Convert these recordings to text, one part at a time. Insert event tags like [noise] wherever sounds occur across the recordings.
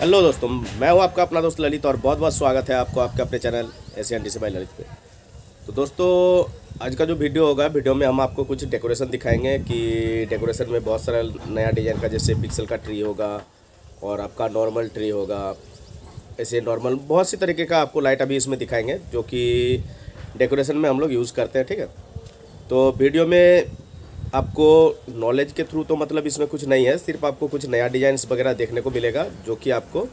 hello दोस्तों मैं हूं आपका अपना दोस्त ललित और बहुत बहुत स्वागत है आपको आपके अपने channel S N D by Lalit पे तो दोस्तों आज का जो वीडियो होगा वीडियो में हम आपको कुछ डेकोरेशन दिखाएंगे कि डेकोरेशन में बहुत सारा नया डिज़ाइन का जैसे पिक्सल का ट्री होगा और आपका नॉर्मल ट्री होगा ऐसे नॉर्मल बहुत सी तरीके का आपको लाइट अभी इसमें दिखाएंगे जो कि डेकोरेशन में हम लोग यूज़ करते हैं ठीक है तो वीडियो में आपको नॉलेज के थ्रू तो मतलब इसमें कुछ नहीं है सिर्फ आपको कुछ नया डिज़ाइंस वगैरह देखने को मिलेगा जो कि आपको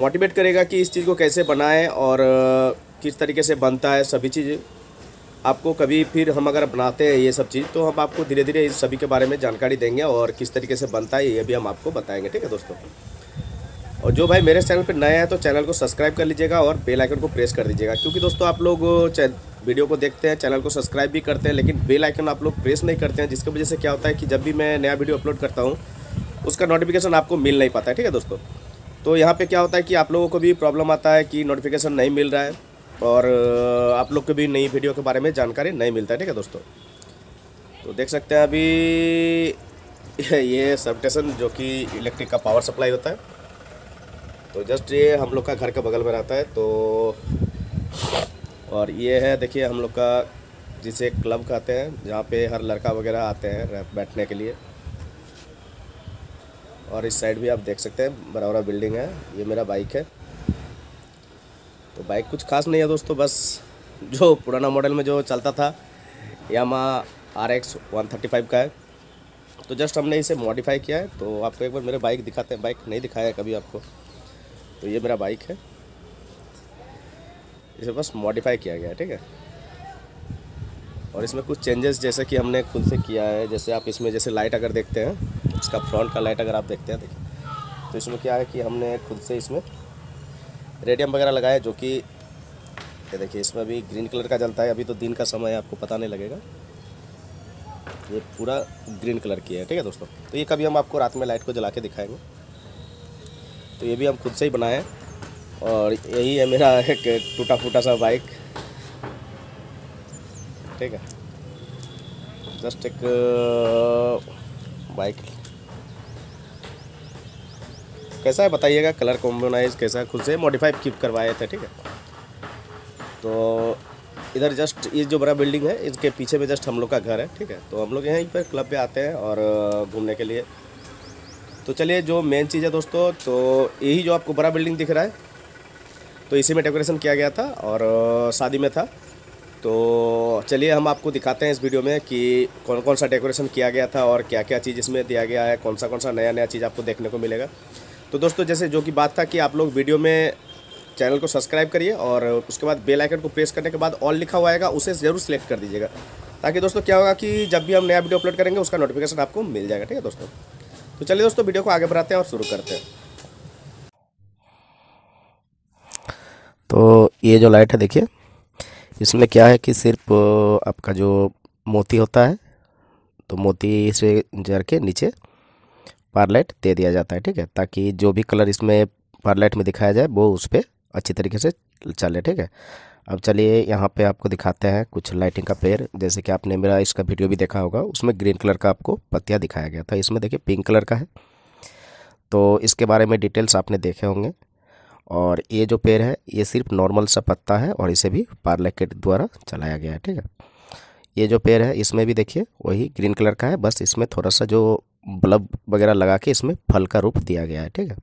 मोटिवेट करेगा कि इस चीज़ को कैसे बनाएं और किस तरीके से बनता है सभी चीज़ आपको कभी फिर हम अगर बनाते हैं ये सब चीज़ तो हम आपको धीरे धीरे इस सभी के बारे में जानकारी देंगे और किस तरीके से बनता है ये भी हम आपको बताएंगे ठीक है दोस्तों और जो भाई मेरे चैनल पर नया है तो चैनल को सब्सक्राइब कर लीजिएगा और बेलाइकन को प्रेस कर दीजिएगा क्योंकि दोस्तों आप लोग वीडियो को देखते हैं चैनल को सब्सक्राइब भी करते हैं लेकिन बेल आइकन आप लोग प्रेस नहीं करते हैं जिसकी वजह से क्या होता है कि जब भी मैं नया वीडियो अपलोड करता हूँ उसका नोटिफिकेशन आपको मिल नहीं पाता है ठीक है दोस्तों तो यहाँ पर क्या होता है कि आप लोगों को भी प्रॉब्लम आता है कि नोटिफिकेशन नहीं मिल रहा है और आप लोग को भी नई वीडियो के बारे में जानकारी नहीं मिलता है ठीक है दोस्तों तो देख सकते हैं अभी [laughs] ये सब स्टेशन जो कि इलेक्ट्रिक का पावर सप्लाई होता है तो जस्ट ये हम लोग का घर के बगल में रहता है तो और ये है देखिए हम लोग का जिसे क्लब कहते हैं जहाँ पे हर लड़का वगैरह आते हैं बैठने के लिए और इस साइड भी आप देख सकते हैं बड़ा बड़ा बिल्डिंग है ये मेरा बाइक है तो बाइक कुछ खास नहीं है दोस्तों बस जो पुराना मॉडल में जो चलता था Yamaha R X one thirty five का है तो जस्ट हमने इसे मॉडिफाई किया है तो आपको एक बार मेरे बाइक दिखाते हैं बाइक नहीं दिखाया है कभी आपको तो ये मेरा बाइक है इसे बस मॉडिफाई किया गया है ठीक है और इसमें कुछ चेंजेस जैसे कि हमने खुद से किया है जैसे आप इसमें जैसे लाइट अगर देखते हैं इसका फ्रंट का लाइट अगर आप देखते हैं देखिए तो इसमें क्या है कि हमने खुद से इसमें रेडियम वगैरह लगाया जो कि देखिए इसमें अभी ग्रीन कलर का जलता है अभी तो दिन का समय है आपको पता नहीं लगेगा ये पूरा ग्रीन कलर की है ठीक है दोस्तों तो ये कभी हम आपको रात में लाइट को जला के दिखाएंगे तो ये भी हम खुद से ही बनाए हैं और यही है मेरा एक टूटा फूटा सा बाइक ठीक है जस्ट एक बाइक कैसा है बताइएगा कलर कॉम्बोनाइज कैसा है खुद से मॉडिफाई कीप करवाए थे ठीक है तो इधर जस्ट ये जो बड़ा बिल्डिंग है इसके पीछे में जस्ट हम लोग का घर है ठीक है तो हम लोग यहीं पर क्लब पे आते हैं और घूमने के लिए तो चलिए जो मेन चीज़ है दोस्तों तो यही जो आपको बड़ा बिल्डिंग दिख रहा है तो इसी में डेकोरेशन किया गया था और शादी में था तो चलिए हम आपको दिखाते हैं इस वीडियो में कि कौन कौन सा डेकोरेशन किया गया था और क्या क्या चीज़ इसमें दिया गया है कौन सा कौन सा नया नया चीज़ आपको देखने को मिलेगा तो दोस्तों जैसे जो कि बात था कि आप लोग वीडियो में चैनल को सब्सक्राइब करिए और उसके बाद बेल आइकन को प्रेस करने के बाद ऑल लिखा हुआ आएगा उसे ज़रूर सेलेक्ट कर दीजिएगा ताकि दोस्तों क्या होगा कि जब भी हम नया वीडियो अपलोड करेंगे उसका नोटिफिकेशन आपको मिल जाएगा ठीक है दोस्तों तो चलिए दोस्तों वीडियो को आगे बढ़ाते हैं और शुरू करते हैं ये जो लाइट है देखिए इसमें क्या है कि सिर्फ आपका जो मोती होता है तो मोती इसे जर के नीचे पारलाइट दे दिया जाता है ठीक है ताकि जो भी कलर इसमें पारलाइट में दिखाया जाए वो उस पर अच्छी तरीके से चले ठीक है अब चलिए यहाँ पे आपको दिखाते हैं कुछ लाइटिंग का पेयर जैसे कि आपने मेरा इसका वीडियो भी देखा होगा उसमें ग्रीन कलर का आपको पत्तियाँ दिखाया गया था इसमें देखिए पिंक कलर का है तो इसके बारे में डिटेल्स आपने देखे होंगे और ये जो पेड़ है ये सिर्फ नॉर्मल सा पत्ता है और इसे भी पार्लेकेट द्वारा चलाया गया है ठीक है ये जो पेड़ है इसमें भी देखिए वही ग्रीन कलर का है बस इसमें थोड़ा सा जो बल्ब वगैरह लगा के इसमें फल का रूप दिया गया है ठीक है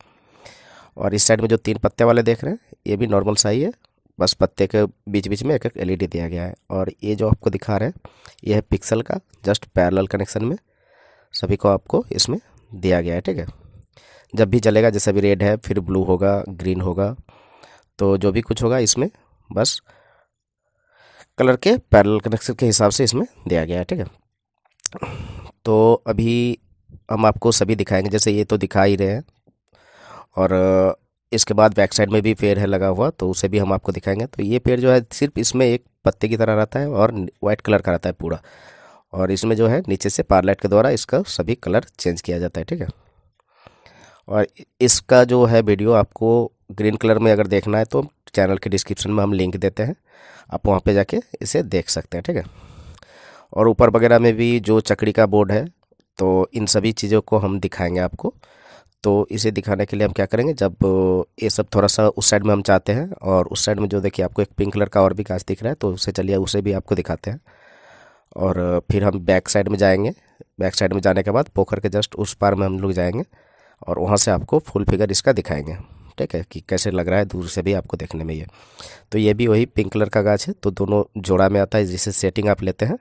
और इस साइड में जो तीन पत्ते वाले देख रहे हैं ये भी नॉर्मल सा ही है बस पत्ते के बीच बीच में एक एक एलईडी दिया गया है और ये जो आपको दिखा रहे हैं ये है पिक्सल का जस्ट पैरेलल कनेक्शन में सभी को आपको इसमें दिया गया है ठीक है जब भी चलेगा जैसे अभी रेड है फिर ब्लू होगा ग्रीन होगा तो जो भी कुछ होगा इसमें बस कलर के पैरल कनेक्शन के हिसाब से इसमें दिया गया है ठीक है तो अभी हम आपको सभी दिखाएंगे जैसे ये तो दिखा ही रहे हैं और इसके बाद बैक साइड में भी पेड़ है लगा हुआ तो उसे भी हम आपको दिखाएंगे तो ये पेड़ जो है सिर्फ इसमें एक पत्ते की तरह रहता है और वाइट कलर का रहता है पूरा और इसमें जो है नीचे से पार्लाइट के द्वारा इसका सभी कलर चेंज किया जाता है ठीक है और इसका जो है वीडियो आपको ग्रीन कलर में अगर देखना है तो चैनल के डिस्क्रिप्शन में हम लिंक देते हैं आप वहाँ पे जाके इसे देख सकते हैं ठीक है और ऊपर वगैरह में भी जो चकड़ी का बोर्ड है तो इन सभी चीज़ों को हम दिखाएंगे आपको तो इसे दिखाने के लिए हम क्या करेंगे जब ये सब थोड़ा सा उस साइड में हम चाहते हैं और उस साइड में जो देखिए आपको एक पिंक कलर का और भी काज दिख रहा है तो उसे चलिए उसे भी आपको दिखाते हैं और फिर हम बैक साइड में जाएंगे बैक साइड में जाने के बाद पोखर के जस्ट उस पार में हम लोग जाएंगे और वहाँ से आपको फुल फिगर इसका दिखाएंगे ठीक है कि कैसे लग रहा है दूर से भी आपको देखने में ये तो ये भी वही पिंक कलर का गाछ है तो दोनों जोड़ा में आता है जिसे सेटिंग आप लेते हैं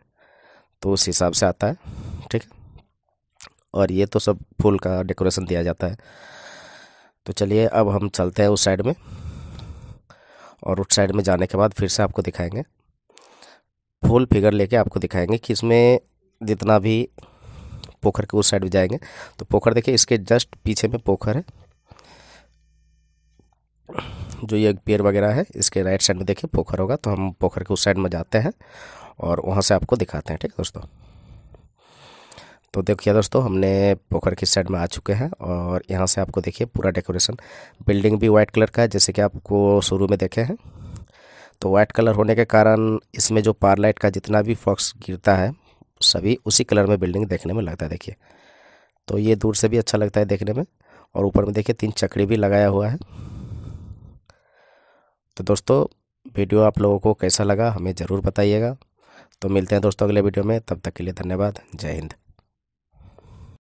तो उस हिसाब से आता है ठीक है और ये तो सब फूल का डेकोरेशन दिया जाता है तो चलिए अब हम चलते हैं उस साइड में और उस साइड में जाने के बाद फिर से आपको दिखाएंगे फुल फिगर लेके आपको दिखाएंगे कि इसमें जितना भी पोखर के उस साइड भी जाएंगे तो पोखर देखिए इसके जस्ट पीछे में पोखर है जो ये पेड़ वगैरह है इसके राइट साइड में देखिए पोखर होगा तो हम पोखर के उस साइड में जाते हैं और वहाँ से आपको दिखाते हैं ठीक है दोस्तों तो देखिए दोस्तों हमने पोखर की साइड में आ चुके हैं और यहाँ से आपको देखिए पूरा डेकोरेशन बिल्डिंग भी वाइट कलर का है जैसे कि आपको शुरू में देखे हैं तो वाइट कलर होने के कारण इसमें जो पार लाइट का जितना भी फॉक्स गिरता है सभी उसी कलर में बिल्डिंग देखने में लगता है देखिए तो ये दूर से भी अच्छा लगता है देखने में और ऊपर में देखिए तीन चक्री भी लगाया हुआ है तो दोस्तों वीडियो आप लोगों को कैसा लगा हमें ज़रूर बताइएगा तो मिलते हैं दोस्तों अगले वीडियो में तब तक के लिए धन्यवाद जय हिंद